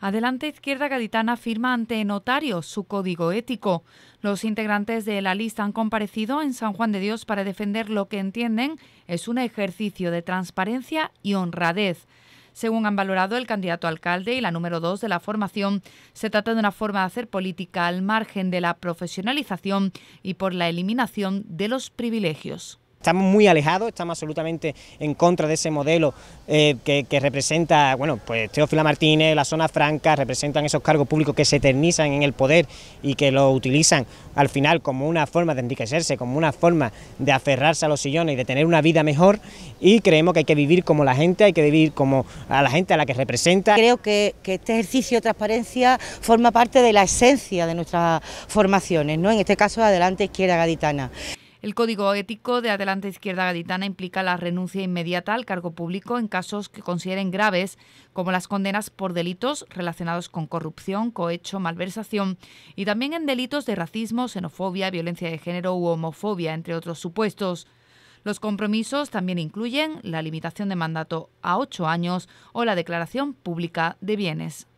Adelante Izquierda Gaditana firma ante notario su código ético. Los integrantes de la lista han comparecido en San Juan de Dios para defender lo que entienden es un ejercicio de transparencia y honradez. Según han valorado el candidato alcalde y la número dos de la formación, se trata de una forma de hacer política al margen de la profesionalización y por la eliminación de los privilegios. Estamos muy alejados, estamos absolutamente en contra de ese modelo eh, que, representa, bueno, pues Teófila Martínez, la zona franca, representan esos cargos públicos que se eternizan en el poder y que lo utilizan al final como una forma de enriquecerse, como una forma de aferrarse a los sillones y de tener una vida mejor y creemos que hay que vivir como la gente, hay que vivir como a la gente a la que representa. Creo que, que este ejercicio de transparencia forma parte de la esencia de nuestras formaciones, ¿no? en este caso Adelante Izquierda Gaditana. El código ético de Adelante Izquierda Gaditana implica la renuncia inmediata al cargo público en casos que consideren graves, como las condenas por delitos relacionados con corrupción, cohecho, malversación y también en delitos de racismo, xenofobia, violencia de género u homofobia, entre otros supuestos. Los compromisos también incluyen la limitación de mandato a ocho años o la declaración pública de bienes.